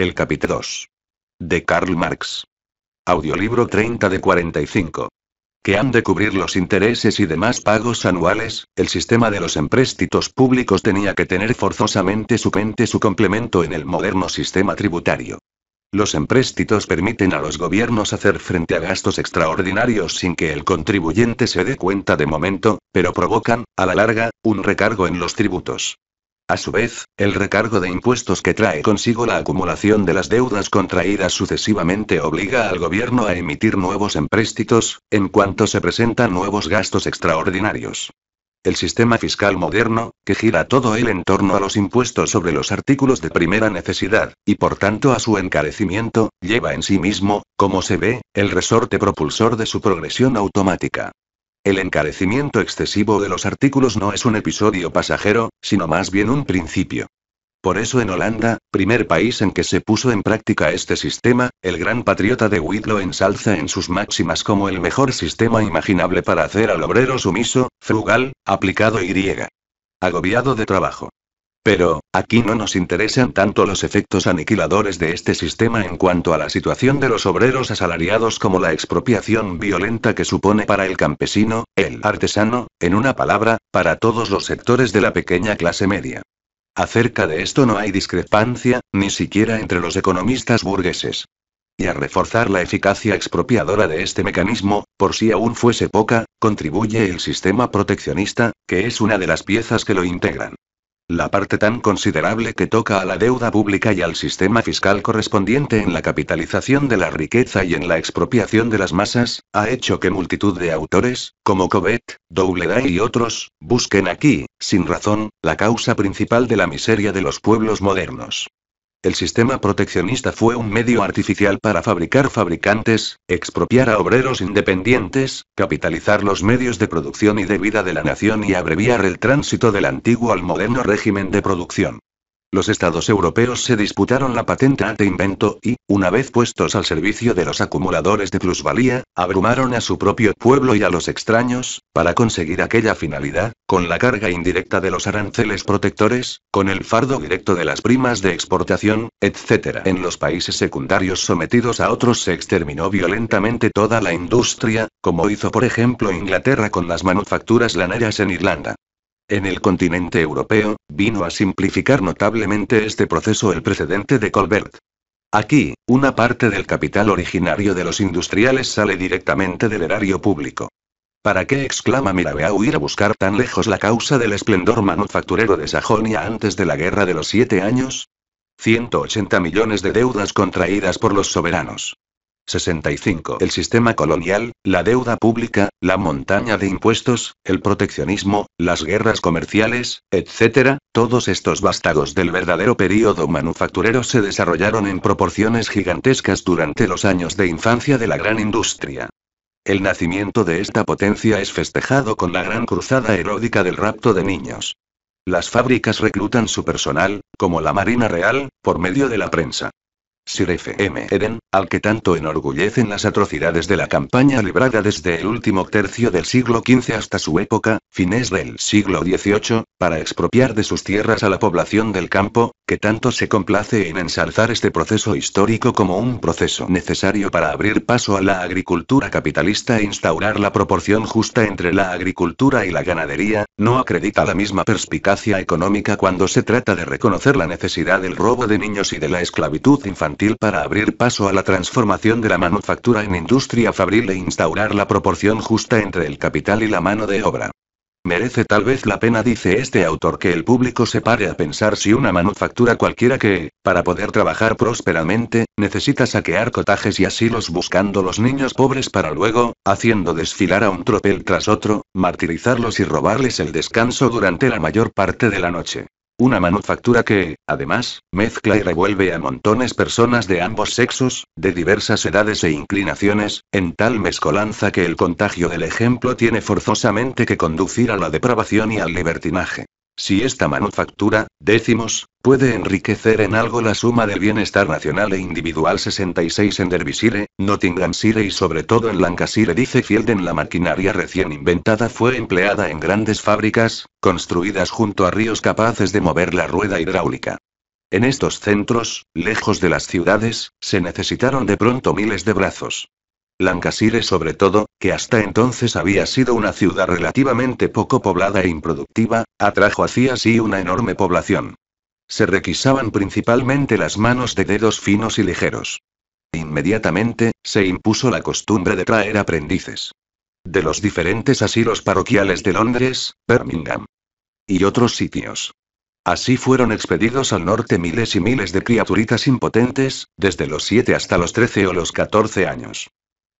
El capítulo 2. De Karl Marx. Audiolibro 30 de 45. Que han de cubrir los intereses y demás pagos anuales, el sistema de los empréstitos públicos tenía que tener forzosamente su su complemento en el moderno sistema tributario. Los empréstitos permiten a los gobiernos hacer frente a gastos extraordinarios sin que el contribuyente se dé cuenta de momento, pero provocan, a la larga, un recargo en los tributos. A su vez, el recargo de impuestos que trae consigo la acumulación de las deudas contraídas sucesivamente obliga al gobierno a emitir nuevos empréstitos, en cuanto se presentan nuevos gastos extraordinarios. El sistema fiscal moderno, que gira todo el en torno a los impuestos sobre los artículos de primera necesidad, y por tanto a su encarecimiento, lleva en sí mismo, como se ve, el resorte propulsor de su progresión automática. El encarecimiento excesivo de los artículos no es un episodio pasajero, sino más bien un principio. Por eso en Holanda, primer país en que se puso en práctica este sistema, el gran patriota de Whitlow ensalza en sus máximas como el mejor sistema imaginable para hacer al obrero sumiso, frugal, aplicado y griega. Agobiado de trabajo. Pero, aquí no nos interesan tanto los efectos aniquiladores de este sistema en cuanto a la situación de los obreros asalariados como la expropiación violenta que supone para el campesino, el artesano, en una palabra, para todos los sectores de la pequeña clase media. Acerca de esto no hay discrepancia, ni siquiera entre los economistas burgueses. Y a reforzar la eficacia expropiadora de este mecanismo, por si aún fuese poca, contribuye el sistema proteccionista, que es una de las piezas que lo integran la parte tan considerable que toca a la deuda pública y al sistema fiscal correspondiente en la capitalización de la riqueza y en la expropiación de las masas, ha hecho que multitud de autores, como Covet, Doubleday y otros, busquen aquí, sin razón, la causa principal de la miseria de los pueblos modernos. El sistema proteccionista fue un medio artificial para fabricar fabricantes, expropiar a obreros independientes, capitalizar los medios de producción y de vida de la nación y abreviar el tránsito del antiguo al moderno régimen de producción. Los estados europeos se disputaron la patente ante invento y, una vez puestos al servicio de los acumuladores de plusvalía, abrumaron a su propio pueblo y a los extraños, para conseguir aquella finalidad, con la carga indirecta de los aranceles protectores, con el fardo directo de las primas de exportación, etc. En los países secundarios sometidos a otros se exterminó violentamente toda la industria, como hizo por ejemplo Inglaterra con las manufacturas laneras en Irlanda. En el continente europeo, vino a simplificar notablemente este proceso el precedente de Colbert. Aquí, una parte del capital originario de los industriales sale directamente del erario público. ¿Para qué exclama Mirabeau ir a buscar tan lejos la causa del esplendor manufacturero de Sajonia antes de la Guerra de los Siete Años? 180 millones de deudas contraídas por los soberanos. 65. El sistema colonial, la deuda pública, la montaña de impuestos, el proteccionismo, las guerras comerciales, etc., todos estos vástagos del verdadero periodo manufacturero se desarrollaron en proporciones gigantescas durante los años de infancia de la gran industria. El nacimiento de esta potencia es festejado con la gran cruzada eródica del rapto de niños. Las fábricas reclutan su personal, como la Marina Real, por medio de la prensa. Sir M. Eden, al que tanto enorgullecen las atrocidades de la campaña librada desde el último tercio del siglo XV hasta su época, fines del siglo XVIII, para expropiar de sus tierras a la población del campo, que tanto se complace en ensalzar este proceso histórico como un proceso necesario para abrir paso a la agricultura capitalista e instaurar la proporción justa entre la agricultura y la ganadería, no acredita la misma perspicacia económica cuando se trata de reconocer la necesidad del robo de niños y de la esclavitud infantil para abrir paso a la transformación de la manufactura en industria fabril e instaurar la proporción justa entre el capital y la mano de obra. Merece tal vez la pena, dice este autor, que el público se pare a pensar si una manufactura cualquiera que, para poder trabajar prósperamente, necesita saquear cotajes y asilos buscando los niños pobres para luego, haciendo desfilar a un tropel tras otro, martirizarlos y robarles el descanso durante la mayor parte de la noche. Una manufactura que, además, mezcla y revuelve a montones personas de ambos sexos, de diversas edades e inclinaciones, en tal mezcolanza que el contagio del ejemplo tiene forzosamente que conducir a la depravación y al libertinaje. Si esta manufactura, decimos, puede enriquecer en algo la suma del bienestar nacional e individual 66 en Derbyshire, Nottinghamshire y sobre todo en Lancashire, dice Fielden, la maquinaria recién inventada fue empleada en grandes fábricas, construidas junto a ríos capaces de mover la rueda hidráulica. En estos centros, lejos de las ciudades, se necesitaron de pronto miles de brazos. Lancashire sobre todo, que hasta entonces había sido una ciudad relativamente poco poblada e improductiva, atrajo así así una enorme población. Se requisaban principalmente las manos de dedos finos y ligeros. Inmediatamente, se impuso la costumbre de traer aprendices. De los diferentes asilos parroquiales de Londres, Birmingham y otros sitios. Así fueron expedidos al norte miles y miles de criaturitas impotentes, desde los 7 hasta los 13 o los 14 años.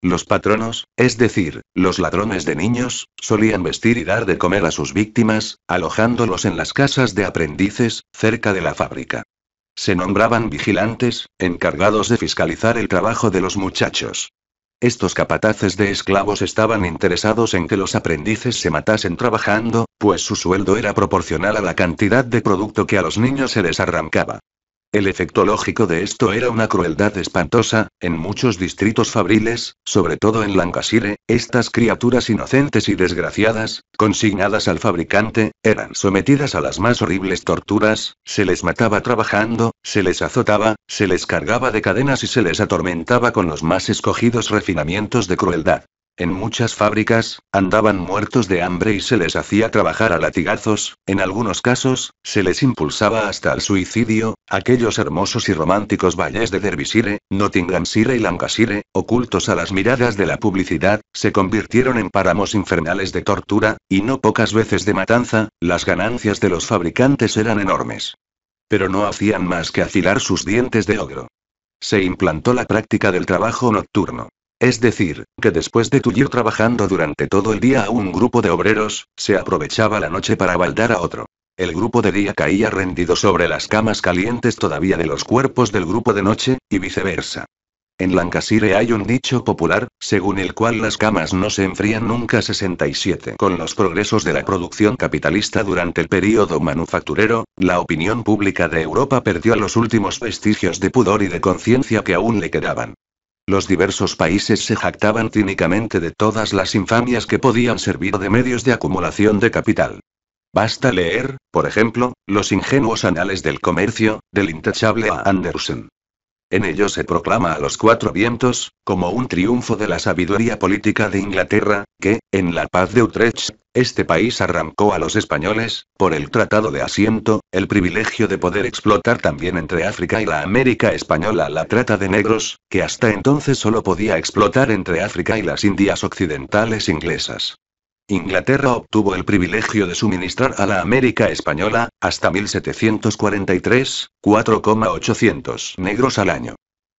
Los patronos, es decir, los ladrones de niños, solían vestir y dar de comer a sus víctimas, alojándolos en las casas de aprendices, cerca de la fábrica. Se nombraban vigilantes, encargados de fiscalizar el trabajo de los muchachos. Estos capataces de esclavos estaban interesados en que los aprendices se matasen trabajando, pues su sueldo era proporcional a la cantidad de producto que a los niños se les arrancaba. El efecto lógico de esto era una crueldad espantosa, en muchos distritos fabriles, sobre todo en Lancashire, estas criaturas inocentes y desgraciadas, consignadas al fabricante, eran sometidas a las más horribles torturas, se les mataba trabajando, se les azotaba, se les cargaba de cadenas y se les atormentaba con los más escogidos refinamientos de crueldad. En muchas fábricas, andaban muertos de hambre y se les hacía trabajar a latigazos, en algunos casos, se les impulsaba hasta el suicidio, aquellos hermosos y románticos valles de Derbyshire, Nottinghamshire y Lancashire, ocultos a las miradas de la publicidad, se convirtieron en páramos infernales de tortura, y no pocas veces de matanza, las ganancias de los fabricantes eran enormes. Pero no hacían más que afilar sus dientes de ogro. Se implantó la práctica del trabajo nocturno. Es decir, que después de tullir trabajando durante todo el día a un grupo de obreros, se aprovechaba la noche para baldar a otro. El grupo de día caía rendido sobre las camas calientes todavía de los cuerpos del grupo de noche, y viceversa. En Lancashire hay un dicho popular, según el cual las camas no se enfrían nunca 67. Con los progresos de la producción capitalista durante el período manufacturero, la opinión pública de Europa perdió los últimos vestigios de pudor y de conciencia que aún le quedaban. Los diversos países se jactaban cínicamente de todas las infamias que podían servir de medios de acumulación de capital. Basta leer, por ejemplo, los ingenuos anales del comercio, del intachable a Andersen. En ello se proclama a los cuatro vientos, como un triunfo de la sabiduría política de Inglaterra, que, en la paz de Utrecht, este país arrancó a los españoles, por el Tratado de Asiento, el privilegio de poder explotar también entre África y la América española la trata de negros, que hasta entonces solo podía explotar entre África y las Indias occidentales inglesas. Inglaterra obtuvo el privilegio de suministrar a la América Española, hasta 1743, 4,800 negros al año.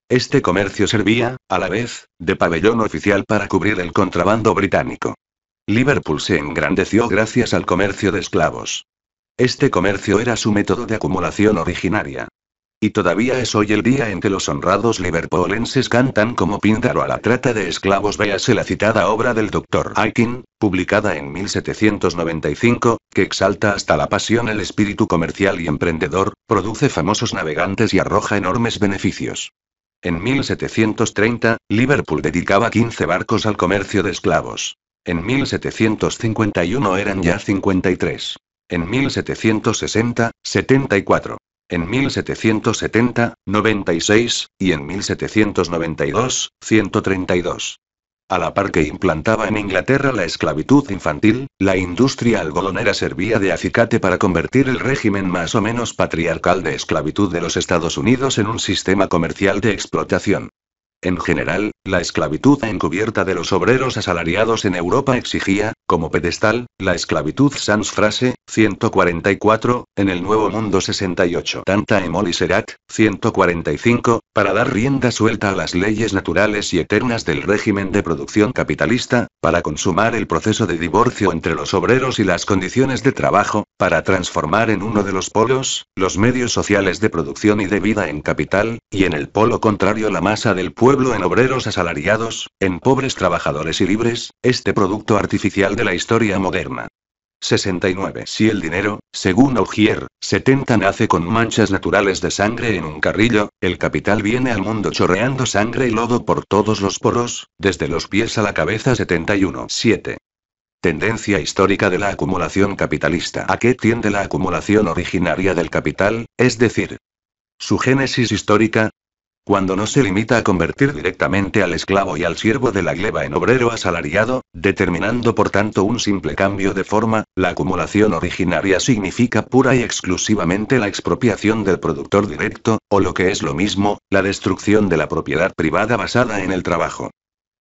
Este comercio servía, a la vez, de pabellón oficial para cubrir el contrabando británico. Liverpool se engrandeció gracias al comercio de esclavos. Este comercio era su método de acumulación originaria, y todavía es hoy el día en que los honrados liverpoolenses cantan como píndaro a la trata de esclavos. Véase la citada obra del Dr. Aikin, publicada en 1795, que exalta hasta la pasión el espíritu comercial y emprendedor, produce famosos navegantes y arroja enormes beneficios. En 1730, Liverpool dedicaba 15 barcos al comercio de esclavos. En 1751 eran ya 53. En 1760, 74 en 1770, 96, y en 1792, 132. A la par que implantaba en Inglaterra la esclavitud infantil, la industria algodonera servía de acicate para convertir el régimen más o menos patriarcal de esclavitud de los Estados Unidos en un sistema comercial de explotación. En general, la esclavitud encubierta de los obreros asalariados en Europa exigía, como pedestal, la esclavitud sans frase, 144, en el Nuevo Mundo 68. Tanta emoli 145, para dar rienda suelta a las leyes naturales y eternas del régimen de producción capitalista, para consumar el proceso de divorcio entre los obreros y las condiciones de trabajo, para transformar en uno de los polos, los medios sociales de producción y de vida en capital, y en el polo contrario la masa del pueblo en obreros asalariados, en pobres trabajadores y libres, este producto artificial de la historia moderna. 69. Si el dinero, según Augier, 70 nace con manchas naturales de sangre en un carrillo, el capital viene al mundo chorreando sangre y lodo por todos los poros, desde los pies a la cabeza 71. 7. Tendencia histórica de la acumulación capitalista. ¿A qué tiende la acumulación originaria del capital? Es decir, su génesis histórica, cuando no se limita a convertir directamente al esclavo y al siervo de la gleba en obrero asalariado, determinando por tanto un simple cambio de forma, la acumulación originaria significa pura y exclusivamente la expropiación del productor directo, o lo que es lo mismo, la destrucción de la propiedad privada basada en el trabajo.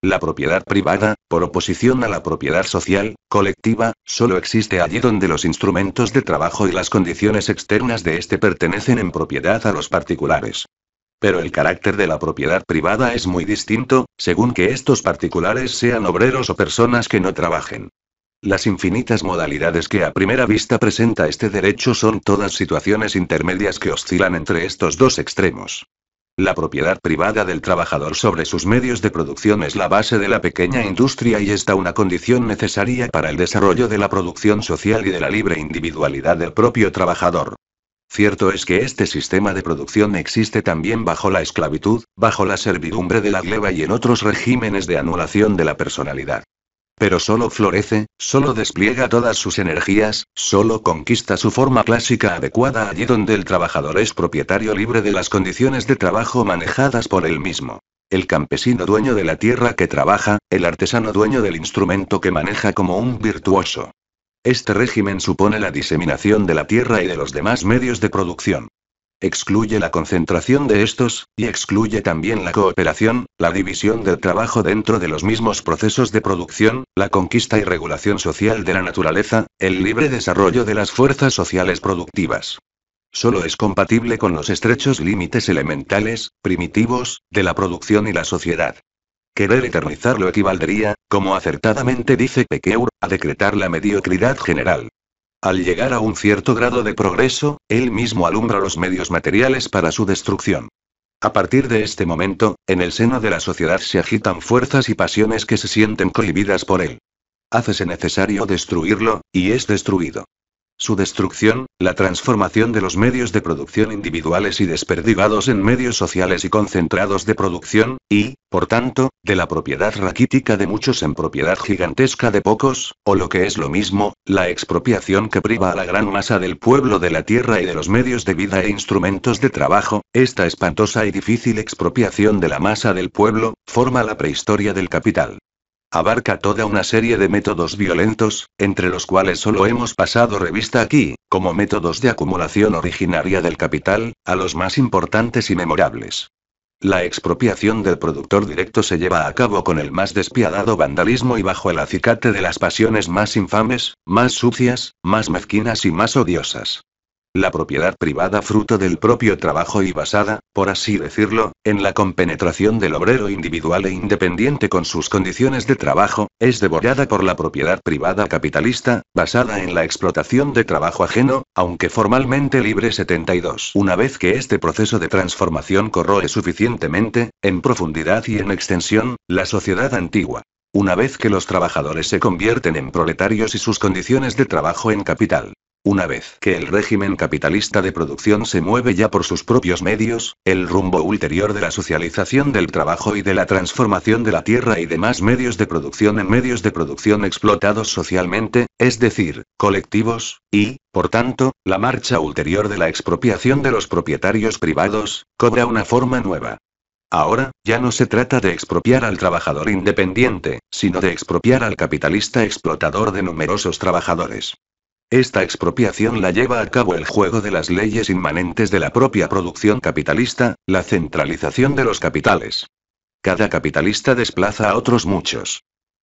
La propiedad privada, por oposición a la propiedad social, colectiva, solo existe allí donde los instrumentos de trabajo y las condiciones externas de éste pertenecen en propiedad a los particulares. Pero el carácter de la propiedad privada es muy distinto, según que estos particulares sean obreros o personas que no trabajen. Las infinitas modalidades que a primera vista presenta este derecho son todas situaciones intermedias que oscilan entre estos dos extremos. La propiedad privada del trabajador sobre sus medios de producción es la base de la pequeña industria y está una condición necesaria para el desarrollo de la producción social y de la libre individualidad del propio trabajador. Cierto es que este sistema de producción existe también bajo la esclavitud, bajo la servidumbre de la gleba y en otros regímenes de anulación de la personalidad. Pero solo florece, solo despliega todas sus energías, solo conquista su forma clásica adecuada allí donde el trabajador es propietario libre de las condiciones de trabajo manejadas por él mismo. El campesino dueño de la tierra que trabaja, el artesano dueño del instrumento que maneja como un virtuoso. Este régimen supone la diseminación de la tierra y de los demás medios de producción. Excluye la concentración de estos, y excluye también la cooperación, la división del trabajo dentro de los mismos procesos de producción, la conquista y regulación social de la naturaleza, el libre desarrollo de las fuerzas sociales productivas. Solo es compatible con los estrechos límites elementales, primitivos, de la producción y la sociedad. Querer eternizarlo equivaldría, como acertadamente dice Pequeur, a decretar la mediocridad general. Al llegar a un cierto grado de progreso, él mismo alumbra los medios materiales para su destrucción. A partir de este momento, en el seno de la sociedad se agitan fuerzas y pasiones que se sienten prohibidas por él. Hácese necesario destruirlo, y es destruido. Su destrucción, la transformación de los medios de producción individuales y desperdigados en medios sociales y concentrados de producción, y, por tanto, de la propiedad raquítica de muchos en propiedad gigantesca de pocos, o lo que es lo mismo, la expropiación que priva a la gran masa del pueblo de la tierra y de los medios de vida e instrumentos de trabajo, esta espantosa y difícil expropiación de la masa del pueblo, forma la prehistoria del capital abarca toda una serie de métodos violentos, entre los cuales solo hemos pasado revista aquí, como métodos de acumulación originaria del capital, a los más importantes y memorables. La expropiación del productor directo se lleva a cabo con el más despiadado vandalismo y bajo el acicate de las pasiones más infames, más sucias, más mezquinas y más odiosas. La propiedad privada fruto del propio trabajo y basada, por así decirlo, en la compenetración del obrero individual e independiente con sus condiciones de trabajo, es devorada por la propiedad privada capitalista, basada en la explotación de trabajo ajeno, aunque formalmente libre 72. Una vez que este proceso de transformación corroe suficientemente, en profundidad y en extensión, la sociedad antigua. Una vez que los trabajadores se convierten en proletarios y sus condiciones de trabajo en capital. Una vez que el régimen capitalista de producción se mueve ya por sus propios medios, el rumbo ulterior de la socialización del trabajo y de la transformación de la tierra y demás medios de producción en medios de producción explotados socialmente, es decir, colectivos, y, por tanto, la marcha ulterior de la expropiación de los propietarios privados, cobra una forma nueva. Ahora, ya no se trata de expropiar al trabajador independiente, sino de expropiar al capitalista explotador de numerosos trabajadores. Esta expropiación la lleva a cabo el juego de las leyes inmanentes de la propia producción capitalista, la centralización de los capitales. Cada capitalista desplaza a otros muchos.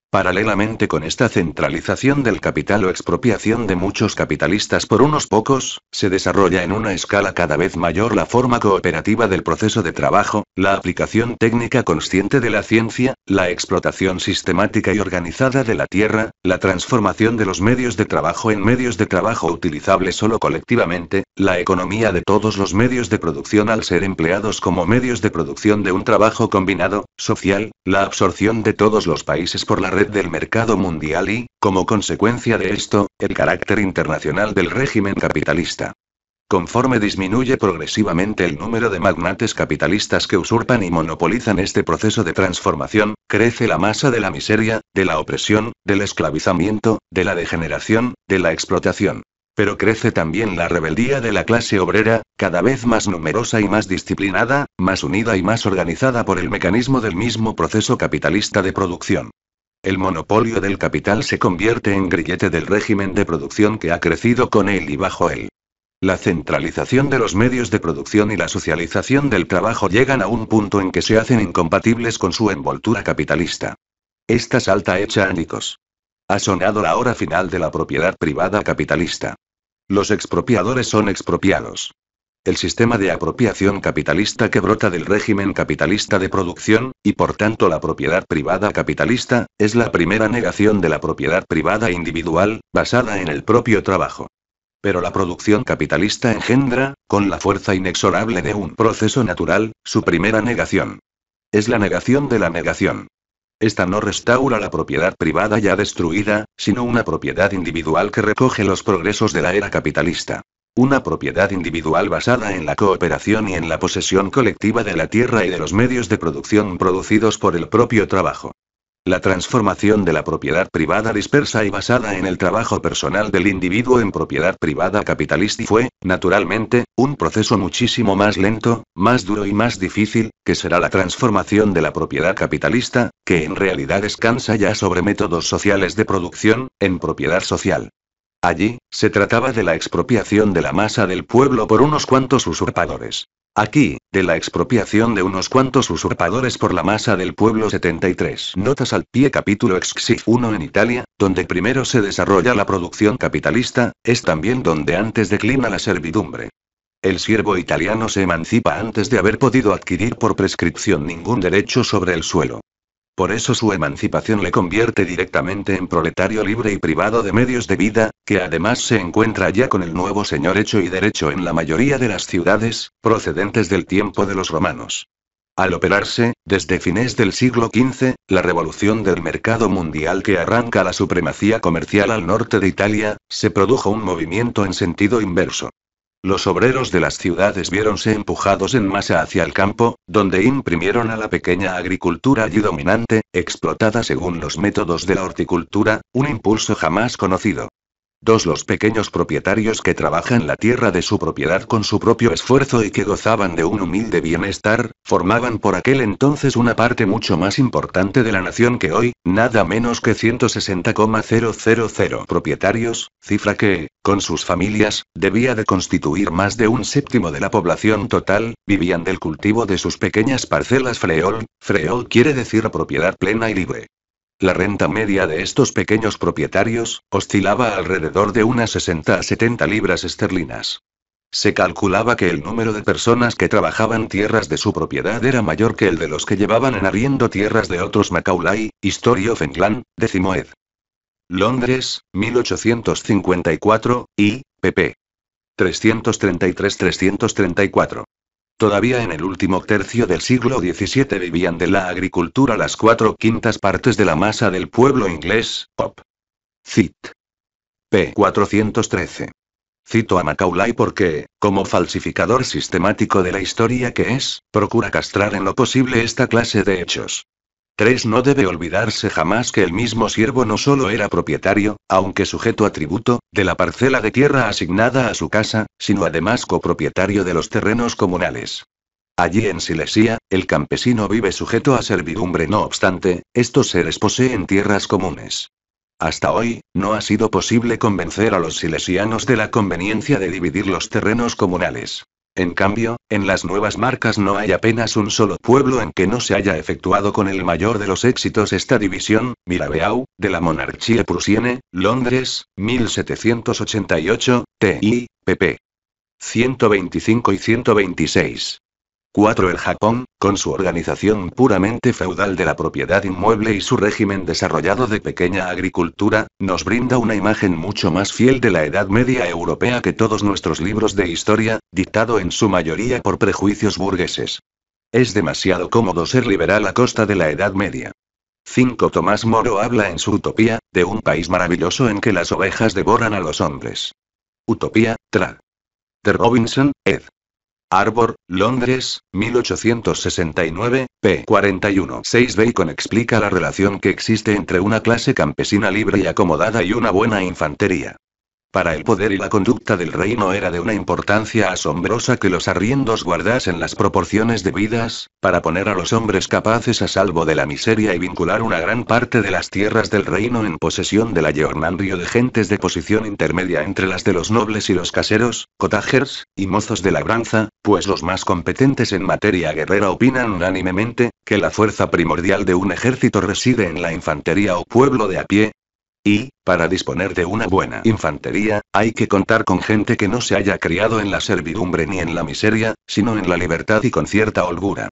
Paralelamente con esta centralización del capital o expropiación de muchos capitalistas por unos pocos, se desarrolla en una escala cada vez mayor la forma cooperativa del proceso de trabajo, la aplicación técnica consciente de la ciencia, la explotación sistemática y organizada de la tierra, la transformación de los medios de trabajo en medios de trabajo utilizables solo colectivamente, la economía de todos los medios de producción al ser empleados como medios de producción de un trabajo combinado, social, la absorción de todos los países por la red del mercado mundial y, como consecuencia de esto, el carácter internacional del régimen capitalista. Conforme disminuye progresivamente el número de magnates capitalistas que usurpan y monopolizan este proceso de transformación, crece la masa de la miseria, de la opresión, del esclavizamiento, de la degeneración, de la explotación. Pero crece también la rebeldía de la clase obrera, cada vez más numerosa y más disciplinada, más unida y más organizada por el mecanismo del mismo proceso capitalista de producción. El monopolio del capital se convierte en grillete del régimen de producción que ha crecido con él y bajo él. La centralización de los medios de producción y la socialización del trabajo llegan a un punto en que se hacen incompatibles con su envoltura capitalista. Esta salta hecha ándicos. Ha sonado la hora final de la propiedad privada capitalista. Los expropiadores son expropiados. El sistema de apropiación capitalista que brota del régimen capitalista de producción, y por tanto la propiedad privada capitalista, es la primera negación de la propiedad privada individual, basada en el propio trabajo. Pero la producción capitalista engendra, con la fuerza inexorable de un proceso natural, su primera negación. Es la negación de la negación. Esta no restaura la propiedad privada ya destruida, sino una propiedad individual que recoge los progresos de la era capitalista. Una propiedad individual basada en la cooperación y en la posesión colectiva de la tierra y de los medios de producción producidos por el propio trabajo. La transformación de la propiedad privada dispersa y basada en el trabajo personal del individuo en propiedad privada capitalista fue, naturalmente, un proceso muchísimo más lento, más duro y más difícil, que será la transformación de la propiedad capitalista, que en realidad descansa ya sobre métodos sociales de producción, en propiedad social. Allí, se trataba de la expropiación de la masa del pueblo por unos cuantos usurpadores. Aquí, de la expropiación de unos cuantos usurpadores por la masa del pueblo 73. Notas al pie capítulo XXI 1 en Italia, donde primero se desarrolla la producción capitalista, es también donde antes declina la servidumbre. El siervo italiano se emancipa antes de haber podido adquirir por prescripción ningún derecho sobre el suelo. Por eso su emancipación le convierte directamente en proletario libre y privado de medios de vida, que además se encuentra ya con el nuevo señor hecho y derecho en la mayoría de las ciudades, procedentes del tiempo de los romanos. Al operarse, desde fines del siglo XV, la revolución del mercado mundial que arranca la supremacía comercial al norte de Italia, se produjo un movimiento en sentido inverso. Los obreros de las ciudades viéronse empujados en masa hacia el campo, donde imprimieron a la pequeña agricultura allí dominante, explotada según los métodos de la horticultura, un impulso jamás conocido. Dos los pequeños propietarios que trabajan la tierra de su propiedad con su propio esfuerzo y que gozaban de un humilde bienestar, formaban por aquel entonces una parte mucho más importante de la nación que hoy, nada menos que 160,000 propietarios, cifra que, con sus familias, debía de constituir más de un séptimo de la población total, vivían del cultivo de sus pequeñas parcelas freol, freol quiere decir propiedad plena y libre. La renta media de estos pequeños propietarios oscilaba alrededor de unas 60 a 70 libras esterlinas. Se calculaba que el número de personas que trabajaban tierras de su propiedad era mayor que el de los que llevaban en arriendo tierras de otros Macaulay, History of England, décimo Londres, 1854, y, pp. 333-334. Todavía en el último tercio del siglo XVII vivían de la agricultura las cuatro quintas partes de la masa del pueblo inglés, Op. Cit. P. 413. Cito a Macaulay porque, como falsificador sistemático de la historia que es, procura castrar en lo posible esta clase de hechos. 3. No debe olvidarse jamás que el mismo siervo no solo era propietario, aunque sujeto a tributo, de la parcela de tierra asignada a su casa, sino además copropietario de los terrenos comunales. Allí en Silesia, el campesino vive sujeto a servidumbre, no obstante, estos seres poseen tierras comunes. Hasta hoy, no ha sido posible convencer a los silesianos de la conveniencia de dividir los terrenos comunales. En cambio, en las nuevas marcas no hay apenas un solo pueblo en que no se haya efectuado con el mayor de los éxitos esta división, Mirabeau, de la monarquía prusiene, Londres, 1788, T.I., pp. 125 y 126. 4. El Japón, con su organización puramente feudal de la propiedad inmueble y su régimen desarrollado de pequeña agricultura, nos brinda una imagen mucho más fiel de la Edad Media europea que todos nuestros libros de historia, dictado en su mayoría por prejuicios burgueses. Es demasiado cómodo ser liberal a costa de la Edad Media. 5. Tomás Moro habla en su Utopía, de un país maravilloso en que las ovejas devoran a los hombres. Utopía, tra. De Robinson, ed. Arbor, Londres, 1869, p. 41. 6 Bacon explica la relación que existe entre una clase campesina libre y acomodada y una buena infantería. Para el poder y la conducta del reino era de una importancia asombrosa que los arriendos guardasen las proporciones debidas, para poner a los hombres capaces a salvo de la miseria y vincular una gran parte de las tierras del reino en posesión de la yeormanrio de gentes de posición intermedia entre las de los nobles y los caseros, cotagers y mozos de labranza, pues los más competentes en materia guerrera opinan unánimemente, que la fuerza primordial de un ejército reside en la infantería o pueblo de a pie, y, para disponer de una buena infantería, hay que contar con gente que no se haya criado en la servidumbre ni en la miseria, sino en la libertad y con cierta holgura.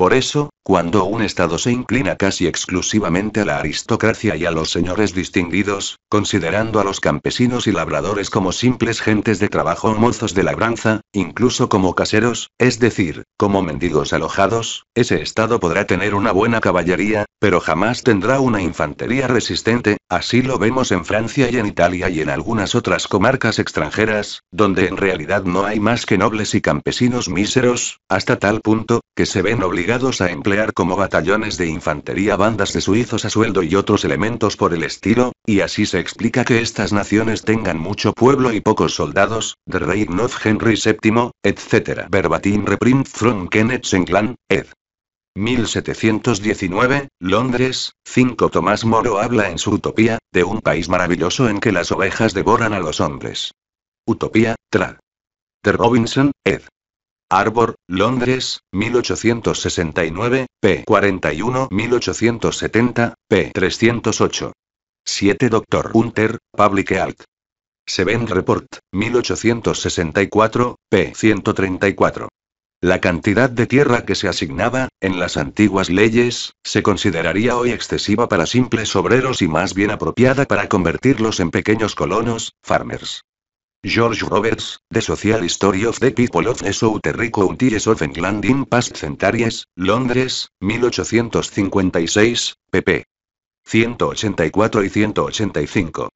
Por eso, cuando un Estado se inclina casi exclusivamente a la aristocracia y a los señores distinguidos, considerando a los campesinos y labradores como simples gentes de trabajo o mozos de labranza, incluso como caseros, es decir, como mendigos alojados, ese Estado podrá tener una buena caballería, pero jamás tendrá una infantería resistente, así lo vemos en Francia y en Italia y en algunas otras comarcas extranjeras, donde en realidad no hay más que nobles y campesinos míseros, hasta tal punto, que se ven obligados a emplear como batallones de infantería bandas de suizos a sueldo y otros elementos por el estilo, y así se explica que estas naciones tengan mucho pueblo y pocos soldados, de rey North Henry VII, etc. Verbatim reprint from Kenneth England, ed. 1719, Londres, 5 Tomás Moro habla en su Utopía, de un país maravilloso en que las ovejas devoran a los hombres. Utopía, tra. De Robinson, ed. Arbor, Londres, 1869, p. 41 1870, p. 308. 7 Dr. Hunter, Public Health. Seven Report, 1864, p. 134. La cantidad de tierra que se asignaba, en las antiguas leyes, se consideraría hoy excesiva para simples obreros y más bien apropiada para convertirlos en pequeños colonos, farmers. George Roberts, The Social History of the People of the South Counties of England in Past Centuries, Londres, 1856, pp. 184 y 185.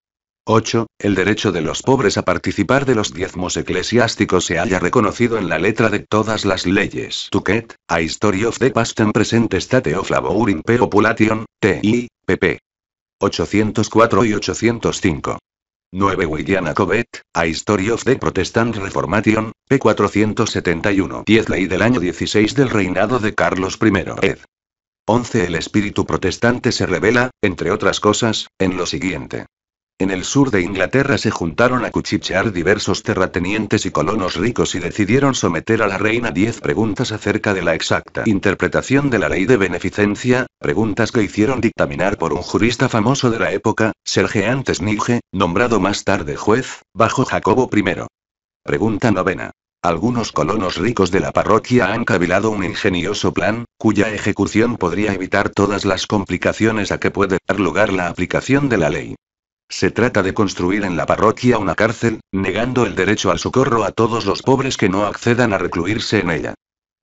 8. El derecho de los pobres a participar de los diezmos eclesiásticos se haya reconocido en la letra de todas las leyes. Tuquet, A History of the Past and Present State of Labouring Population, T.I., pp. 804 y 805. 9 William Cobet, A History of the Protestant Reformation, p. 471. 10 Ley del año 16 del reinado de Carlos I. Ed. 11 El espíritu protestante se revela, entre otras cosas, en lo siguiente. En el sur de Inglaterra se juntaron a cuchichear diversos terratenientes y colonos ricos y decidieron someter a la reina diez preguntas acerca de la exacta interpretación de la ley de beneficencia, preguntas que hicieron dictaminar por un jurista famoso de la época, antes Nige, nombrado más tarde juez, bajo Jacobo I. Pregunta novena. Algunos colonos ricos de la parroquia han cavilado un ingenioso plan, cuya ejecución podría evitar todas las complicaciones a que puede dar lugar la aplicación de la ley. Se trata de construir en la parroquia una cárcel, negando el derecho al socorro a todos los pobres que no accedan a recluirse en ella.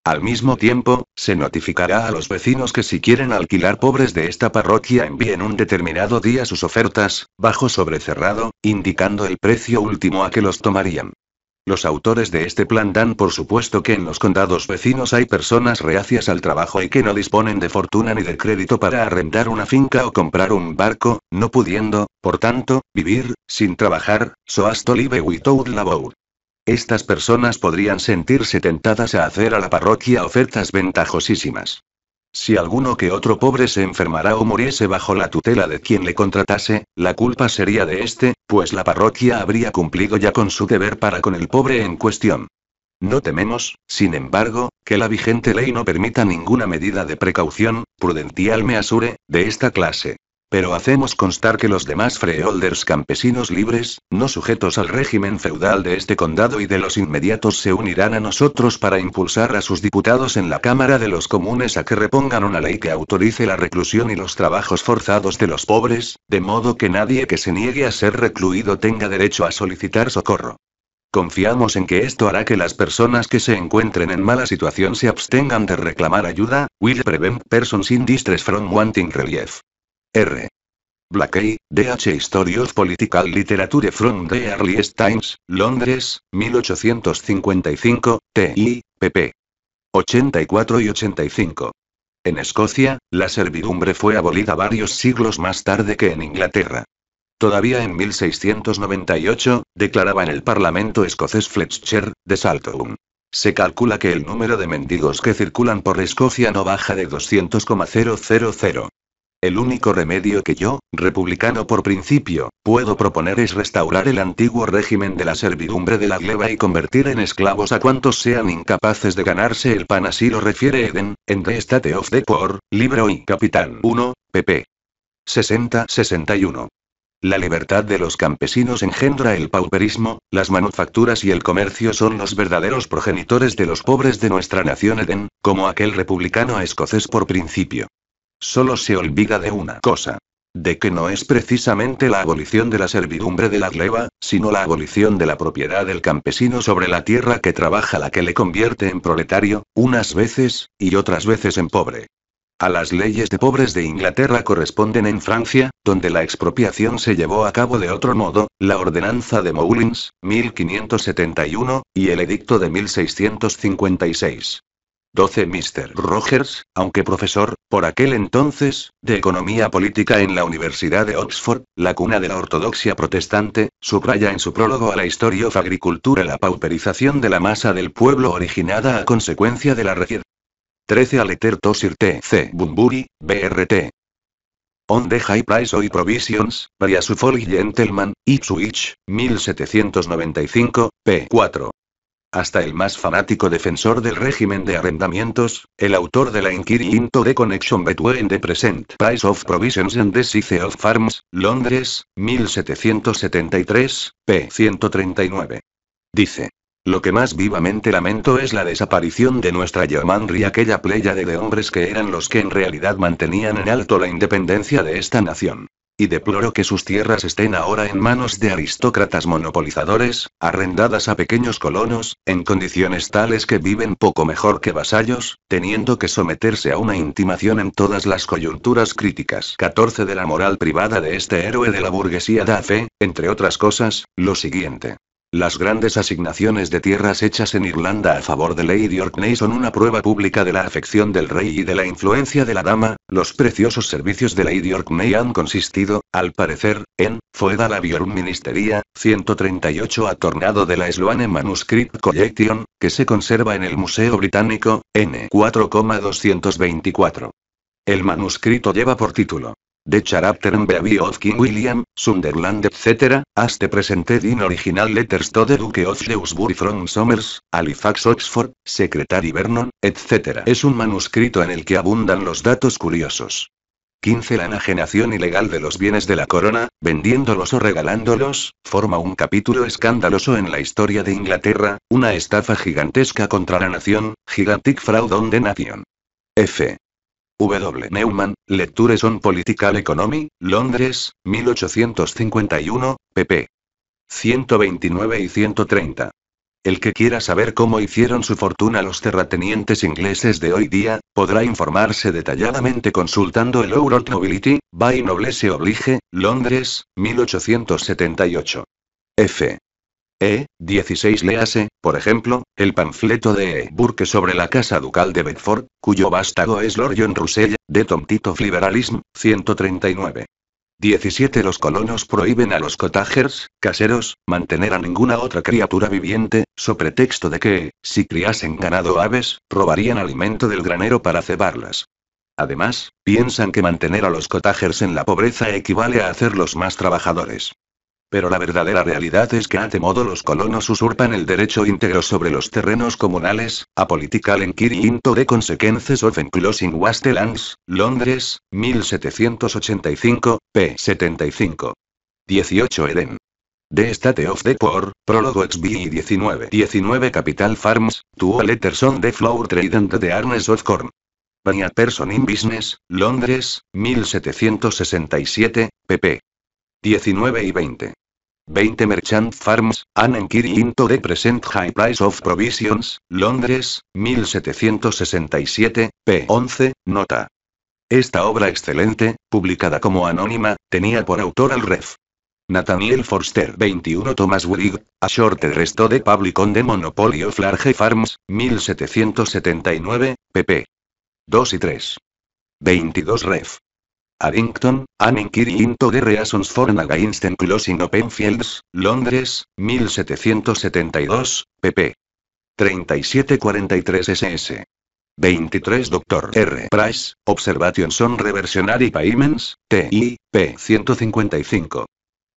Al mismo tiempo, se notificará a los vecinos que si quieren alquilar pobres de esta parroquia envíen un determinado día sus ofertas, bajo sobrecerrado, indicando el precio último a que los tomarían. Los autores de este plan dan por supuesto que en los condados vecinos hay personas reacias al trabajo y que no disponen de fortuna ni de crédito para arrendar una finca o comprar un barco, no pudiendo, por tanto, vivir, sin trabajar, so as to live Estas personas podrían sentirse tentadas a hacer a la parroquia ofertas ventajosísimas. Si alguno que otro pobre se enfermará o muriese bajo la tutela de quien le contratase, la culpa sería de éste, pues la parroquia habría cumplido ya con su deber para con el pobre en cuestión. No tememos, sin embargo, que la vigente ley no permita ninguna medida de precaución, prudential me asure, de esta clase. Pero hacemos constar que los demás freeholders campesinos libres, no sujetos al régimen feudal de este condado y de los inmediatos, se unirán a nosotros para impulsar a sus diputados en la Cámara de los Comunes a que repongan una ley que autorice la reclusión y los trabajos forzados de los pobres, de modo que nadie que se niegue a ser recluido tenga derecho a solicitar socorro. Confiamos en que esto hará que las personas que se encuentren en mala situación se abstengan de reclamar ayuda, will prevent persons in distress from wanting relief. R. Blackay, D.H. Historios Political Literature from the Early Times, Londres, 1855, T.I., pp. 84 y 85. En Escocia, la servidumbre fue abolida varios siglos más tarde que en Inglaterra. Todavía en 1698, declaraba en el Parlamento escocés Fletcher, de Saltoun. Se calcula que el número de mendigos que circulan por Escocia no baja de 200,000. El único remedio que yo, republicano por principio, puedo proponer es restaurar el antiguo régimen de la servidumbre de la gleba y convertir en esclavos a cuantos sean incapaces de ganarse el pan. Así lo refiere Eden, en The State of the Poor, libro y Capitán 1, pp. 60-61. La libertad de los campesinos engendra el pauperismo, las manufacturas y el comercio son los verdaderos progenitores de los pobres de nuestra nación Eden, como aquel republicano escocés por principio. Solo se olvida de una cosa. De que no es precisamente la abolición de la servidumbre de la gleba, sino la abolición de la propiedad del campesino sobre la tierra que trabaja la que le convierte en proletario, unas veces, y otras veces en pobre. A las leyes de pobres de Inglaterra corresponden en Francia, donde la expropiación se llevó a cabo de otro modo, la ordenanza de Moulins, 1571, y el edicto de 1656. 12. Mr. Rogers, aunque profesor, por aquel entonces, de economía política en la Universidad de Oxford, la cuna de la ortodoxia protestante, subraya en su prólogo a la Historia of Agricultura la pauperización de la masa del pueblo originada a consecuencia de la región. 13. Aleter Tosir T. C. Bumburi, BRT. On the High Price Oil Provisions, by a Gentleman, Ipswich, 1795, p. 4 hasta el más fanático defensor del régimen de arrendamientos, el autor de la Inquiry into the Connection Between the Present Price of Provisions and the Size of Farms, Londres, 1773, p. 139. Dice. Lo que más vivamente lamento es la desaparición de nuestra y aquella pléyade de hombres que eran los que en realidad mantenían en alto la independencia de esta nación y deploro que sus tierras estén ahora en manos de aristócratas monopolizadores, arrendadas a pequeños colonos, en condiciones tales que viven poco mejor que vasallos, teniendo que someterse a una intimación en todas las coyunturas críticas. 14 de la moral privada de este héroe de la burguesía da fe, entre otras cosas, lo siguiente. Las grandes asignaciones de tierras hechas en Irlanda a favor de Lady Orkney son una prueba pública de la afección del rey y de la influencia de la dama. Los preciosos servicios de Lady Orkney han consistido, al parecer, en Foeda la Ministería, 138 atornado de la Sloane Manuscript Collection, que se conserva en el Museo Británico, N4,224. El manuscrito lleva por título de Charapter and of King William, Sunderland etc., hasta the presented in original letters to the Duke of Shrewsbury from Somers, Halifax Oxford, Secretary Vernon, etc. Es un manuscrito en el que abundan los datos curiosos. 15. La enajenación ilegal de los bienes de la corona, vendiéndolos o regalándolos, forma un capítulo escandaloso en la historia de Inglaterra, una estafa gigantesca contra la nación, Gigantic Fraud on the Nation. F. W. Neumann, Lectures on Political Economy, Londres, 1851, pp. 129 y 130. El que quiera saber cómo hicieron su fortuna los terratenientes ingleses de hoy día, podrá informarse detalladamente consultando el Ourot Mobility, by Noblesse Oblige, Londres, 1878. F. E16 lease, por ejemplo, el panfleto de e. Burke sobre la Casa Ducal de Bedford, cuyo vástago es Lord John Russell, de Tom Liberalism, 139. 17. Los colonos prohíben a los cottagers, caseros, mantener a ninguna otra criatura viviente, so pretexto de que, si criasen ganado o aves, robarían alimento del granero para cebarlas. Además, piensan que mantener a los cottagers en la pobreza equivale a hacerlos más trabajadores. Pero la verdadera realidad es que ante modo los colonos usurpan el derecho íntegro sobre los terrenos comunales, a political en into the consequences of enclosing wastelands, Londres, 1785, p. 75. 18 Eden. de State of the Poor, Prólogo XB 19. 19 Capital Farms, to letters on the floor trade and the of corn. By person in business, Londres, 1767, pp. 19 y 20. 20 Merchant Farms, an Kirinto into the present high price of provisions, Londres, 1767, p. 11, nota. Esta obra excelente, publicada como anónima, tenía por autor al Ref. Nathaniel Forster 21 Thomas Wurig, A Short Resto de Public on the Monopoly of Large Farms, 1779, pp. 2 y 3. 22 Ref. Addington, an inquiry into reasons for an Closing Openfields, open fields, Londres, 1772, pp. 3743 SS. 23 Dr. R. Price, Observations on Reversionary Payments, T.I.P. p. 155.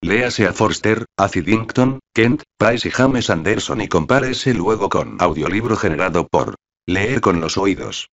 Léase a Forster, a Dington, Kent, Price y James Anderson y compárese luego con audiolibro generado por Leer con los oídos.